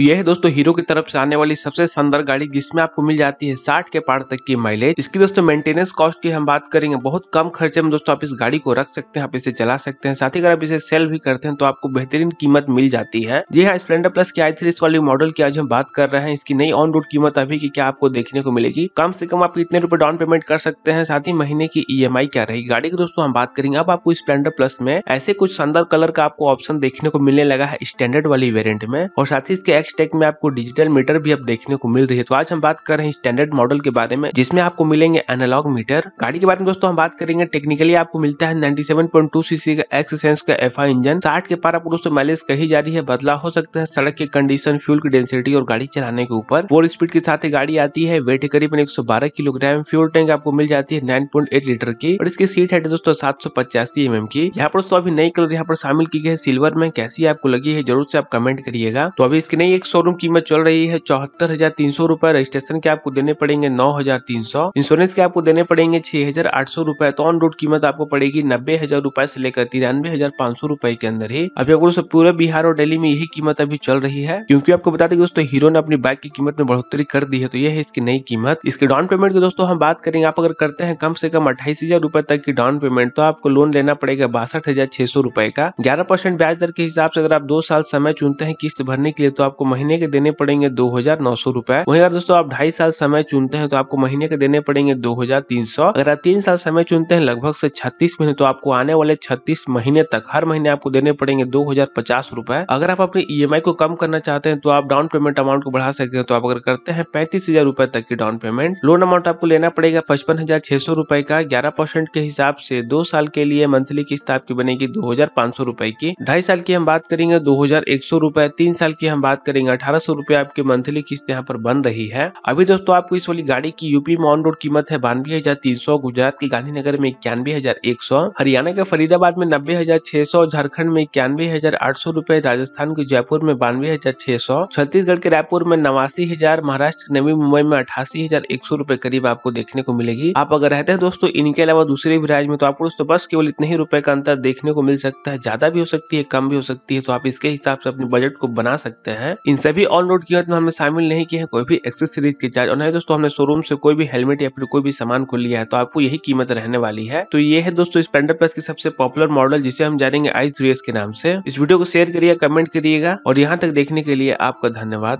यह है दोस्तों हीरो की तरफ से आने वाली सबसे शानदार गाड़ी जिसमें आपको मिल जाती है साठ के पार तक की माइलेज इसकी दोस्तों मेंटेनेंस कॉस्ट की हम बात करेंगे बहुत कम खर्चे में दोस्तों आप इस गाड़ी को रख सकते हैं आप इसे चला सकते हैं साथ ही अगर आप इसे सेल भी करते हैं तो आपको बेहतरीन कीमत मिल जाती है जी हाँ स्प्लेंडर प्लस की आई वाली मॉडल की आज हम बात कर रहे हैं इसकी नई ऑन रोड कीमत अभी की क्या आपको देखने को मिलेगी कम से कम आप इतने रूपए डाउन पेमेंट कर सकते हैं साथ ही महीने की ई क्या रहेगी गाड़ी की दोस्तों हम बात करेंगे अब आपको स्प्लेंडर प्लस में ऐसे कुछ शानदार कलर का आपको ऑप्शन देखने को मिलने लगा है स्टैंडर्ड वाली वेरियंट में और साथ ही इसके एक्स टेक में आपको डिजिटल मीटर भी अब देखने को मिल रही है तो आज हम बात कर रहे हैं स्टैंडर्ड मॉडल के बारे में जिसमें आपको मिलेंगे एनालॉग मीटर गाड़ी के बारे में दोस्तों हम बात करेंगे टेक्निकली आपको मिलता है 97.2 सीसी का एक्स सेंस का एफ इंजन साठ के पार आपको दोस्तों माइलेज कही जा रही है बदलाव हो सकता है सड़क की कंडीशन फ्यूल की डेंसिटी और गाड़ी चलाने के ऊपर फोर स्पीड के साथ ही गाड़ी आती है वेट करीबन एक किलोग्राम फ्यूल टैंक आपको मिल जाती है नाइन लीटर की और इसकी सीट है दोस्तों सात सौ एम mm की यहाँ पर दोस्तों अभी नई कलर यहाँ पर शामिल की गई है सिल्वर में कैसी आपको लगी है जरूर से आप कमेंट करिएगा तो अभी इसकी नई एक शोरूम कीमत चल रही है चौहत्तर हजार तीन सौ रूपए रजिस्ट्रेशन के आपको देने पड़ेंगे नौ हजार तीन सौ इंश्योरेंस के आपको देने पड़ेंगे छह हजार आठ सौ रूपए तो ऑन रोड कीमत आपको पड़ेगी नब्बे हजार रूपए से लेकर तिरानवे हजार पांच सौ रूपए के अंदर ही अभी आपको पूरे बिहार और दिल्ली में यही कीमत अभी चल रही है क्यूँकी आपको बता दें दोस्तों हीरो ने अपनी बाइक की कीमत में बढ़ोतरी कर दी है तो यह है इसकी नई कीमत इसके डाउन पेमेंट की दोस्तों हम बात करेंगे आप अगर करते हैं कम से कम अट्ठाईस हजार रूपए तक की डाउन पेमेंट तो आपको लोन लेना पड़ेगा बासठ हजार छह सौ रूपए का ग्यारह परसेंट ब्याज दर के हिसाब से अगर आप दो साल समय चुनते हैं किस्त भरने के लिए तो आपको आपको महीने के देने पड़ेंगे दो हजार नौ सौ रूपए वही अगर दोस्तों आप ढाई साल समय चुनते हैं तो आपको महीने के देने पड़ेंगे दो हजार तीन सौ अगर आप तीन साल समय चुनते हैं लगभग से छत्तीस महीने तो आपको आने वाले छत्तीस महीने तक हर महीने आपको देने पड़ेंगे दो हजार पचास रूपए अगर आप अपनी ई e को कम करना चाहते हैं तो आप डाउन पेमेंट अमाउंट को बढ़ा सकते हैं तो आप अगर करते हैं पैंतीस हजार रूपए तक की डाउन पेमेंट लोन अमाउंट आपको लेना पड़ेगा पचपन हजार छह सौ रूपए का ग्यारह परसेंट के हिसाब से दो साल के लिए मंथली किस्त आपकी बनेगी दो हजार पाँच सौ रूपए की ढाई साल की हम बात करेंगे दो हजार एक सौ रूपए तीन साल की हम बात करेंगे अठारह सौ रुपया आपकी मंथली किस्त यहाँ पर बन रही है अभी दोस्तों आपको इस वाली गाड़ी की यूपी में ऑन रोड कीमत है बानवे हजार तीन सौ गुजरात के गांधीनगर में इक्यानवे हजार एक सौ हरियाणा के फरीदाबाद में नब्बे हजार छह सौ झारखंड में इक्यानवे हजार आठ सौ रूपए राजस्थान के जयपुर में बानवे हजार छह सौ छत्तीसगढ़ के रायपुर में नवासी हजार महाराष्ट्र के नवी मुंबई में अठासी हजार एक सौ रूपए करीब आपको देखने को मिलेगी आप अगर रहते हैं दोस्तों इनके अलावा दूसरे भी राज्य में तो आपको दोस्तों बस केवल इतने ही रुपए का अंतर देखने को मिल सकता है ज्यादा भी हो सकती है कम भी हो सकती है तो आप इसके हिसाब से अपने बजट को बना सकते हैं इन सभी ऑन रोड कीमत में हमने शामिल नहीं किया हैं कोई भी एक्सेसरीज के चार्ज और नहीं दोस्तों हमने शोरूम से कोई भी हेलमेट या फिर कोई भी सामान को लिया है तो आपको यही कीमत रहने वाली है तो ये है दोस्तों स्पेंडर प्लस की सबसे पॉपुलर मॉडल जिसे हम जानेंगे आई के नाम से इस वीडियो को शेयर करिएगा कमेंट करिएगा और यहाँ तक देखने के लिए आपका धन्यवाद